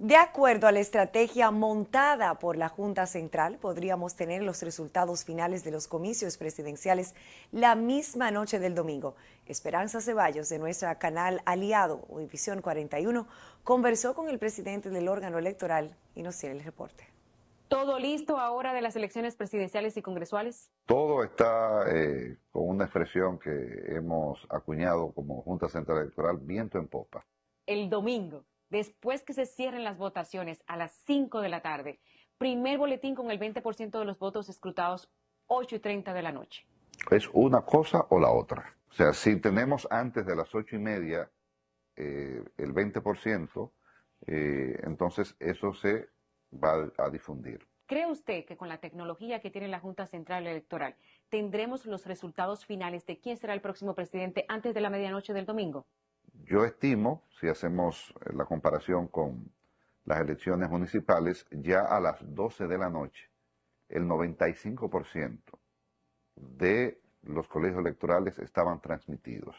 De acuerdo a la estrategia montada por la Junta Central, podríamos tener los resultados finales de los comicios presidenciales la misma noche del domingo. Esperanza Ceballos, de nuestro canal aliado, Univisión 41, conversó con el presidente del órgano electoral y nos tiene el reporte. ¿Todo listo ahora de las elecciones presidenciales y congresuales? Todo está eh, con una expresión que hemos acuñado como Junta Central Electoral, viento en popa. El domingo después que se cierren las votaciones a las 5 de la tarde. Primer boletín con el 20% de los votos escrutados 8 y 30 de la noche. Es una cosa o la otra. O sea, si tenemos antes de las 8 y media eh, el 20%, eh, entonces eso se va a difundir. ¿Cree usted que con la tecnología que tiene la Junta Central Electoral tendremos los resultados finales de quién será el próximo presidente antes de la medianoche del domingo? yo estimo, si hacemos eh, la comparación con las elecciones municipales, ya a las 12 de la noche, el 95% de los colegios electorales estaban transmitidos.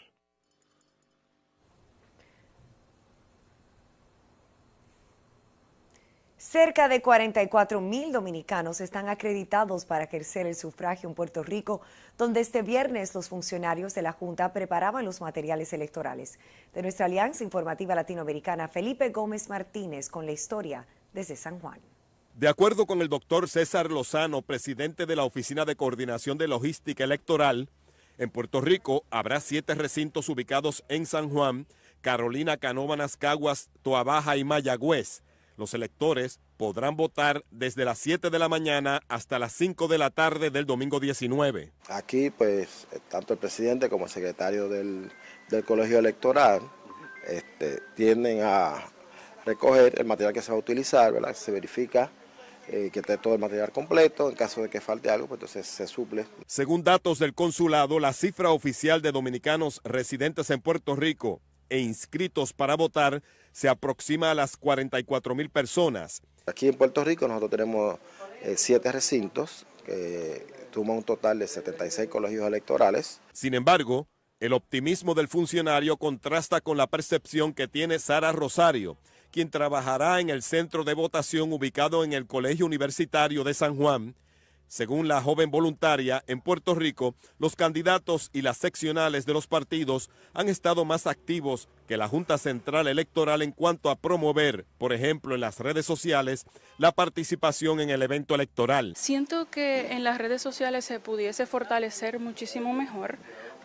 Cerca de 44 mil dominicanos están acreditados para ejercer el sufragio en Puerto Rico, donde este viernes los funcionarios de la Junta preparaban los materiales electorales. De nuestra Alianza Informativa Latinoamericana, Felipe Gómez Martínez con la historia desde San Juan. De acuerdo con el doctor César Lozano, presidente de la Oficina de Coordinación de Logística Electoral, en Puerto Rico habrá siete recintos ubicados en San Juan, Carolina, Canóvanas, Caguas, Toabaja y Mayagüez los electores podrán votar desde las 7 de la mañana hasta las 5 de la tarde del domingo 19. Aquí, pues, tanto el presidente como el secretario del, colegio electoral este, tienden a recoger el material que se va a utilizar, ¿verdad? Se verifica eh, que esté todo el material completo. En caso de que falte algo, pues entonces se suple. Según datos del consulado, la cifra oficial de dominicanos residentes en Puerto Rico e inscritos para votar se aproxima a las 44 mil personas. Aquí en Puerto Rico nosotros tenemos eh, siete recintos que toman un total de 76 colegios electorales. Sin embargo, el optimismo del funcionario contrasta con la percepción que tiene Sara Rosario, quien trabajará en el centro de votación ubicado en el Colegio Universitario de San Juan, según la joven voluntaria, en Puerto Rico, los candidatos y las seccionales de los partidos han estado más activos que la Junta Central Electoral en cuanto a promover, por ejemplo, en las redes sociales, la participación en el evento electoral. Siento que en las redes sociales se pudiese fortalecer muchísimo mejor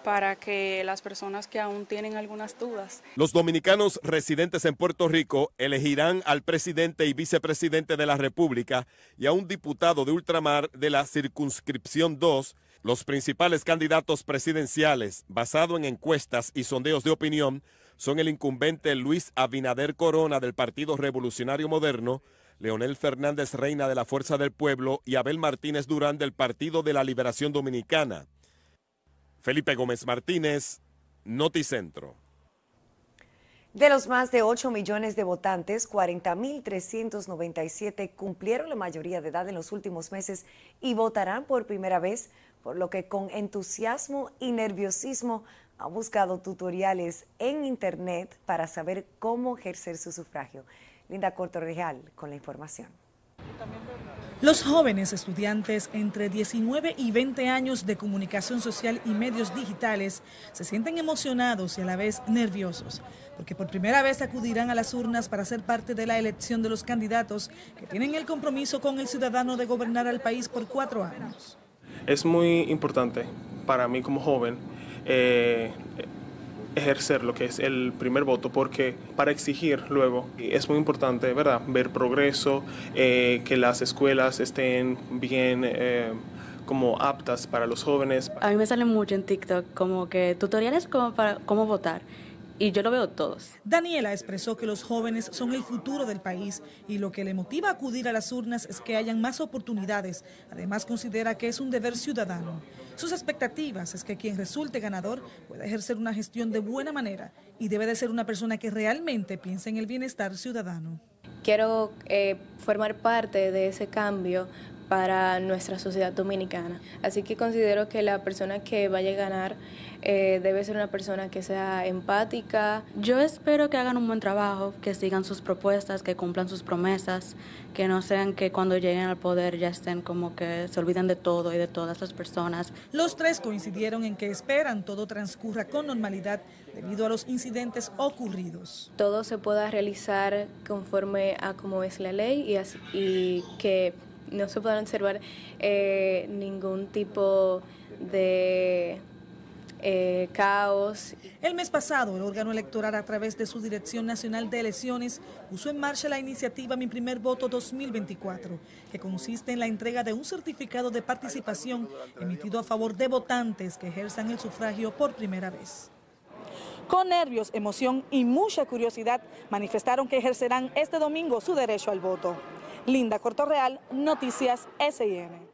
para que las personas que aún tienen algunas dudas. Los dominicanos residentes en Puerto Rico elegirán al presidente y vicepresidente de la República y a un diputado de ultramar de la circunscripción 2 los principales candidatos presidenciales, basado en encuestas y sondeos de opinión, son el incumbente Luis Abinader Corona del Partido Revolucionario Moderno, Leonel Fernández Reina de la Fuerza del Pueblo y Abel Martínez Durán del Partido de la Liberación Dominicana. Felipe Gómez Martínez, Noticentro. De los más de 8 millones de votantes, 40.397 cumplieron la mayoría de edad en los últimos meses y votarán por primera vez, por lo que con entusiasmo y nerviosismo ha buscado tutoriales en Internet para saber cómo ejercer su sufragio. Linda Corto Regal con la información. Los jóvenes estudiantes entre 19 y 20 años de comunicación social y medios digitales se sienten emocionados y a la vez nerviosos, porque por primera vez acudirán a las urnas para ser parte de la elección de los candidatos que tienen el compromiso con el ciudadano de gobernar al país por cuatro años. Es muy importante para mí como joven eh, ejercer lo que es el primer voto, porque para exigir luego es muy importante, ¿verdad?, ver progreso, eh, que las escuelas estén bien. Eh, como aptas para los jóvenes. A mí me sale mucho en TikTok como que tutoriales como para cómo votar y yo lo veo todos. Daniela expresó que los jóvenes son el futuro del país y lo que le motiva a acudir a las urnas es que hayan más oportunidades. Además considera que es un deber ciudadano. Sus expectativas es que quien resulte ganador pueda ejercer una gestión de buena manera y debe de ser una persona que realmente piense en el bienestar ciudadano. Quiero eh, formar parte de ese cambio para nuestra sociedad dominicana. Así que considero que la persona que vaya a ganar eh, debe ser una persona que sea empática. Yo espero que hagan un buen trabajo, que sigan sus propuestas, que cumplan sus promesas, que no sean que cuando lleguen al poder ya estén como que se olviden de todo y de todas las personas. Los tres coincidieron en que esperan todo transcurra con normalidad debido a los incidentes ocurridos. Todo se pueda realizar conforme a cómo es la ley y, y que no se pueden observar eh, ningún tipo de eh, caos. El mes pasado, el órgano electoral a través de su Dirección Nacional de Elecciones puso en marcha la iniciativa Mi Primer Voto 2024, que consiste en la entrega de un certificado de participación emitido a favor de votantes que ejerzan el sufragio por primera vez. Con nervios, emoción y mucha curiosidad manifestaron que ejercerán este domingo su derecho al voto. Linda Cortorreal, Noticias SIN.